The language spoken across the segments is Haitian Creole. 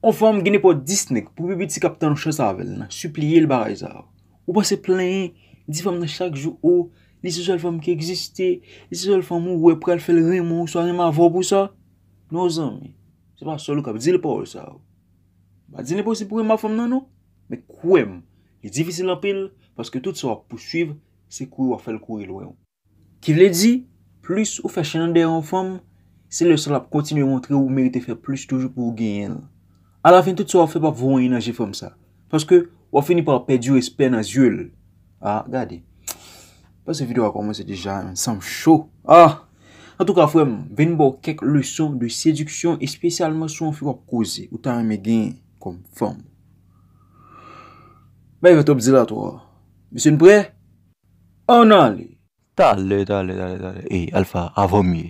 On fòm gine pou disnek pou bi biti kapitan nou chans avèl nan, supliye l bar aizav. Ou pa se plenye, di fòm nan chak jou ou, li se sol fòm ki egziste, li se sol fòm ou wè prel fèl rèm ou, so ane ma avò pou sa, nou zan mi, se pa sol ou kap di le pò ou sa. Ba di ne pou se pou wè ma fòm nan nou, me kouèm, li difisil apil, paske tout se wap pou suiv, se kou wafèl kou il wè. Ki vle di, plus ou fè chenande an fòm, se le sol ap kontinu yon tre ou mèrite fè plus A la fin, tout sou a fe pa voun yon aje fòm sa. Fòske, wò fèni pa pèdi yon espè nan zye lè. Ha, gade. Pè se vide wakò mwen se deja an sanm chò. Ha! An tou ka fòm, veni bò kek lè son de sèdiksyon espèsyalman sou an fòm wakò zè. Woutan mè gen kon fòm. Bay vè top zè la to. Mè sè n prè? An alè! Ta lè, ta lè, ta lè, ta lè. E, alfa, avòm yè.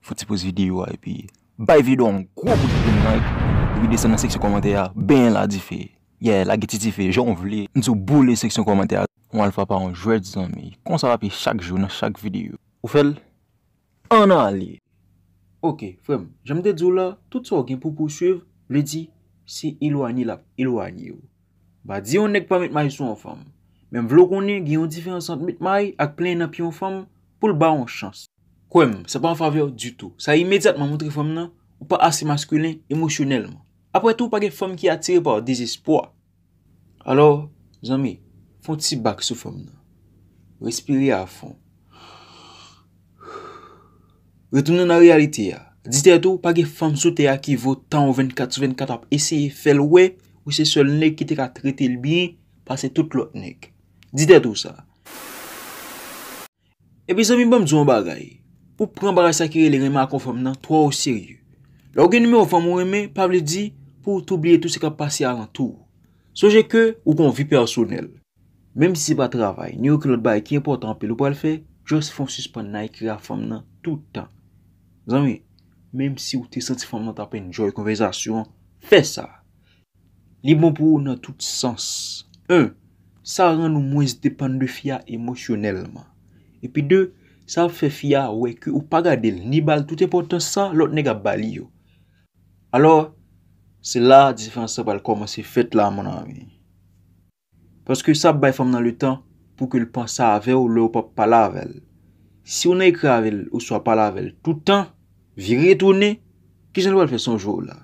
Fò ti pòs vide wè, e pi. Bay vide wòm kòpou di mwen aje. vide se nan seksyon komanteya, ben la di fe. Ye, la geti ti fe, joun vle, n sou bou le seksyon komanteya. Mwen alfa pa an jwè di zan mi, kon sa va pi chak joun nan chak videyo. Ou fel, an a li. Ok, fwem, jame de djou la, tout sa o gen pou kou suev, le di, si ilo an ilap, ilo an yo. Ba di yon nek pa mitmai sou an fwem, men vlo konen gen yon di fe an sant mitmai ak plen napi an fwem, pou l ba an chans. Kwem, se pa an fwavyo du tou, sa imediatman mwotre fwem nan, ou pa as apre tou pa ge fom ki atire pa ou desespoi. Alo, zami, foun ti bak sou fom nan. Respire a fon. Retoun nan a realite ya. Dite tou, pa ge fom sou te a ki vò tan ou 24-24 ap eseye fel we, ou se sol nek ki te ka trete l bi, pase tout l ot nek. Dite tou sa. E pe zami, bom djoun bagay. Pou pran bagay sakire le remak kon fom nan, twa ou siryu. La ou gen nime ou fom ou reme, pavle di, pou t'oublie tout se ka pasi alantou. Soje ke ou konvi personel. Mem si si ba travay, ni ou ki lot ba e ki important pe loupal fe, jose fon suspan na e kre a fam nan toutan. Zanmi, mem si ou te senti fam nan tapen njoy konvezasyon, fe sa. Li bon pou ou nan tout sens. Un, sa ran nou mwese depan de fia emosyonelman. E pi de, sa fe fia weke ou pagadel, ni bal tout important san lot nega baliyo. Alor, Se la diferans se pal koman se fèt la moun an veni. Paske sa bay fèm nan lè tan pou ke lè pan sa ave ou lè ou pap pal ave. Si ou nan y kre ave ou sa pal ave toutan, viri etouni, ki jan wè lè fè son jò la?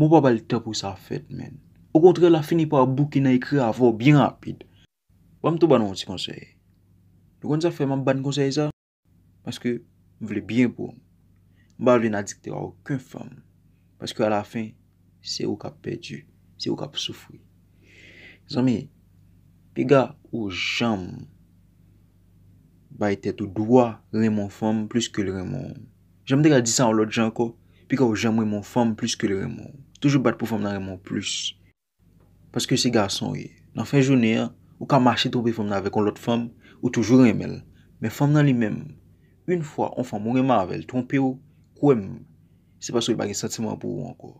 Moun pa bay lè te pou sa fèt men. Ou kontre la fini pa ou bou ki nan y kre ave ou bi rapide. Wèm tou ban moun ti konsey. Lè konn sa fèman ban konsey za? Paske moun vle bien pou moun. Moun ba vle nan dik te wè wè kwen fèm. Se ou ka pedu, se ou ka psofwe. Zame, pe ga ou jam, bay tet ou dwa remon fom plus ke remon. Jam de ga disan ou lot jan ko, pe ka ou jam remon fom plus ke remon. Toujou bat pou fom nan remon plus. Paske se ga son e, nan fè jounè, ou ka mache troupè fom nan avek ou lot fom, ou toujou remel. Men fom nan li men, un fwa ou fom ou reman avek, troupè ou, kouem. Se pa sou e bagen satseman pou ou anko.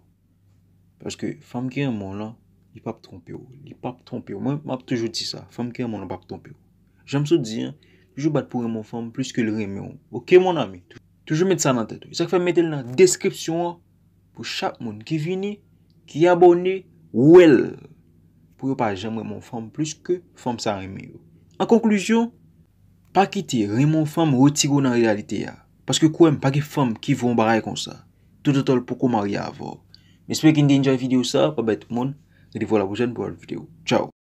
Paske fam ki remon la, li pap tromp yo. Li pap tromp yo. Mwen ap tejou ti sa. Fam ki remon la, pap tromp yo. Jame sou di, pijou bat pou remon fam, plis ke l remyon. Ok, moun ame. Toujou met sa nan tete. Sak fèm metel nan deskripsyon an, pou chak moun ki vini, ki aboni, ou el. Pou yo paraj, jemre mon fam plis ke fam sa remyon. An konklusyon, pakite remon fam rotigo nan realite ya. Paske kouem, pakit fam ki voun baray kon sa. Toutotol pokou mar ya avor. Miswe kin di enjaye videyo sa, pa bay tout moun. Revo la wujan pou an videyo. Chow!